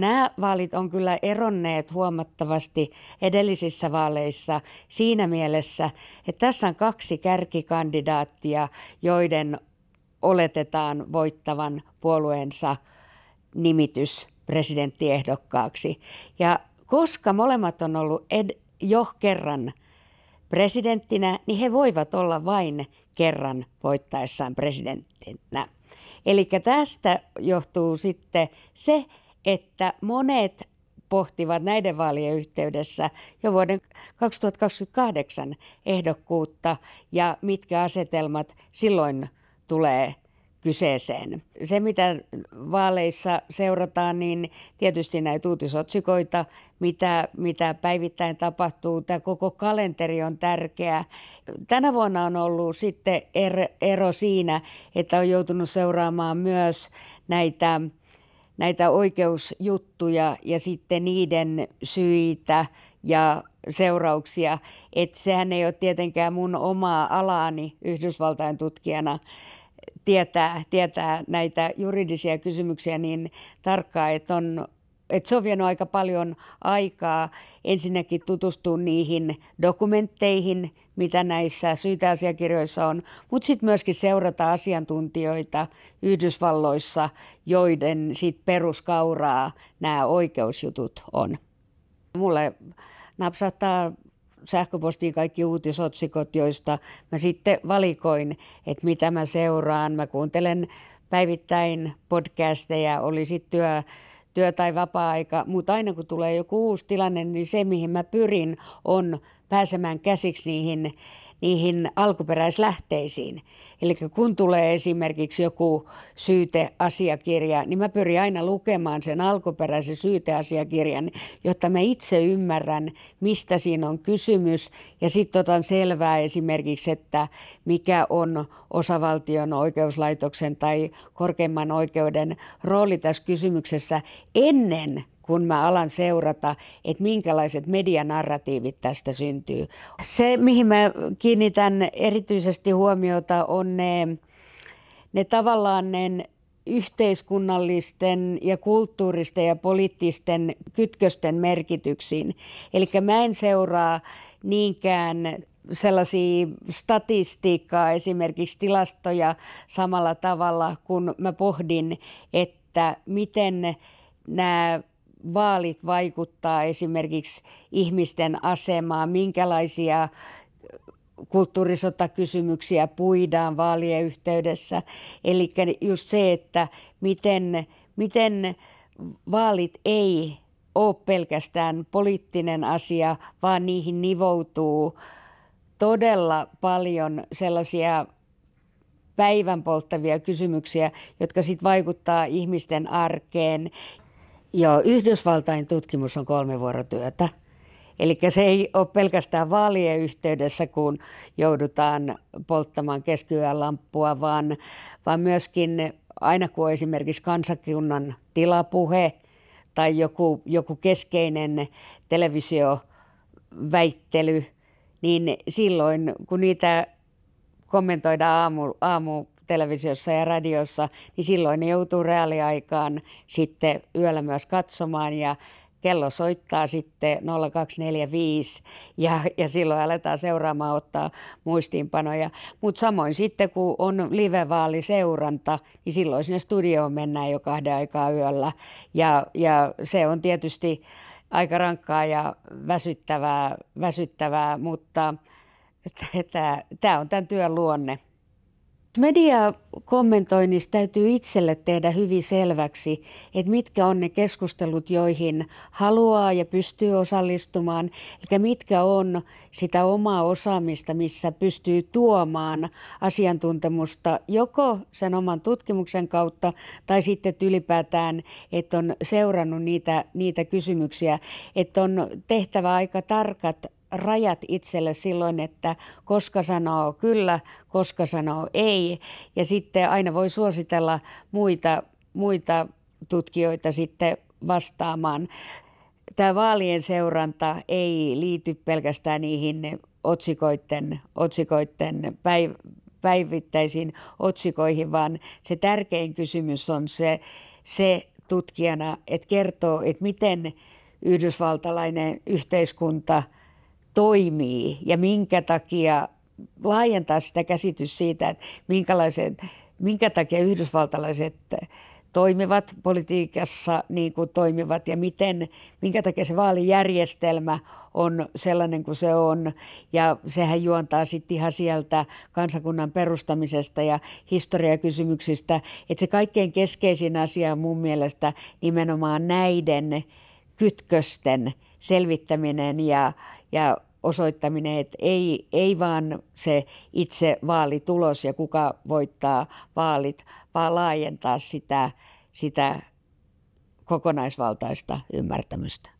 Nämä vaalit on kyllä eronneet huomattavasti edellisissä vaaleissa siinä mielessä, että tässä on kaksi kärkikandidaattia, joiden oletetaan voittavan puolueensa nimitys presidenttiehdokkaaksi. Ja koska molemmat on ollut ed- jo kerran presidenttinä, niin he voivat olla vain kerran voittaessaan presidenttinä. Eli tästä johtuu sitten se, että monet pohtivat näiden vaalien yhteydessä jo vuoden 2028 ehdokkuutta ja mitkä asetelmat silloin tulee kyseeseen. Se, mitä vaaleissa seurataan, niin tietysti näitä uutisotsikoita, mitä, mitä päivittäin tapahtuu. Tämä koko kalenteri on tärkeä. Tänä vuonna on ollut sitten er, ero siinä, että on joutunut seuraamaan myös näitä näitä oikeusjuttuja ja sitten niiden syitä ja seurauksia. Että sehän ei ole tietenkään mun omaa alaani Yhdysvaltain tutkijana tietää, tietää näitä juridisia kysymyksiä niin tarkkaan, että on et se on vienyt aika paljon aikaa ensinnäkin tutustua niihin dokumentteihin, mitä näissä syyteasiakirjoissa on, mutta sitten myöskin seurata asiantuntijoita Yhdysvalloissa, joiden sit peruskauraa nämä oikeusjutut on. Mulle napsahtaa sähköpostiin kaikki uutisotsikot, joista mä sitten valikoin, että mitä mä seuraan. Mä kuuntelen päivittäin podcasteja, oli sitten työ työ tai vapaa-aika, mutta aina kun tulee joku uusi tilanne, niin se mihin mä pyrin on pääsemään käsiksi niihin niihin alkuperäislähteisiin. Eli kun tulee esimerkiksi joku syyteasiakirja, niin mä pyrin aina lukemaan sen alkuperäisen syyteasiakirjan, jotta mä itse ymmärrän, mistä siinä on kysymys. Ja sitten otan selvää esimerkiksi, että mikä on osavaltion oikeuslaitoksen tai korkeimman oikeuden rooli tässä kysymyksessä ennen kun mä alan seurata, että minkälaiset medianarratiivit tästä syntyy. Se, mihin mä kiinnitän erityisesti huomiota, on ne, ne tavallaan ne yhteiskunnallisten ja kulttuuristen ja poliittisten kytkösten merkityksiin. Eli mä en seuraa niinkään sellaisia statistiikkaa, esimerkiksi tilastoja samalla tavalla, kun mä pohdin, että miten nämä vaalit vaikuttaa esimerkiksi ihmisten asemaan, minkälaisia kulttuurisotakysymyksiä puidaan vaalien yhteydessä. Eli just se, että miten, miten vaalit ei ole pelkästään poliittinen asia, vaan niihin nivoutuu todella paljon sellaisia päivän polttavia kysymyksiä, jotka sitten vaikuttaa ihmisten arkeen Joo, Yhdysvaltain tutkimus on kolme vuorotyötä. Eli se ei ole pelkästään vaalien yhteydessä, kun joudutaan polttamaan keskiyön lamppua, vaan, vaan myöskin aina kun on esimerkiksi kansakunnan tilapuhe tai joku, joku keskeinen televisioväittely, niin silloin kun niitä kommentoidaan aamu, aamu televisiossa ja radiossa, niin silloin ne joutuu reaaliaikaan sitten yöllä myös katsomaan ja kello soittaa sitten 0245 ja, ja silloin aletaan seuraamaan ottaa muistiinpanoja. Mutta samoin sitten kun on live seuranta niin silloin sinne studioon mennään jo kahden aikaa yöllä ja, ja se on tietysti aika rankkaa ja väsyttävää, väsyttävää mutta tämä on tämän työn luonne. Mediakommentoinnissa täytyy itselle tehdä hyvin selväksi, että mitkä on ne keskustelut, joihin haluaa ja pystyy osallistumaan, eli mitkä on sitä omaa osaamista, missä pystyy tuomaan asiantuntemusta joko sen oman tutkimuksen kautta tai sitten ylipäätään, että on seurannut niitä, niitä kysymyksiä, että on tehtävä aika tarkat rajat itselle silloin, että koska sanoo kyllä, koska sanoo ei. Ja sitten aina voi suositella muita, muita tutkijoita sitten vastaamaan. Tämä vaalien seuranta ei liity pelkästään niihin otsikoiden, otsikoiden päiv- päivittäisiin otsikoihin, vaan se tärkein kysymys on se, se tutkijana, että kertoo, että miten yhdysvaltalainen yhteiskunta – toimii ja minkä takia laajentaa sitä käsitys siitä, että minkälaisen, minkä takia yhdysvaltalaiset toimivat politiikassa niin kuin toimivat ja miten, minkä takia se vaalijärjestelmä on sellainen kuin se on. Ja sehän juontaa sitten ihan sieltä kansakunnan perustamisesta ja historiakysymyksistä. Että se kaikkein keskeisin asia on mun mielestä nimenomaan näiden kytkösten selvittäminen ja, ja osoittaminen, että ei, ei vaan se itse vaalitulos ja kuka voittaa vaalit, vaan laajentaa sitä, sitä kokonaisvaltaista ymmärtämystä.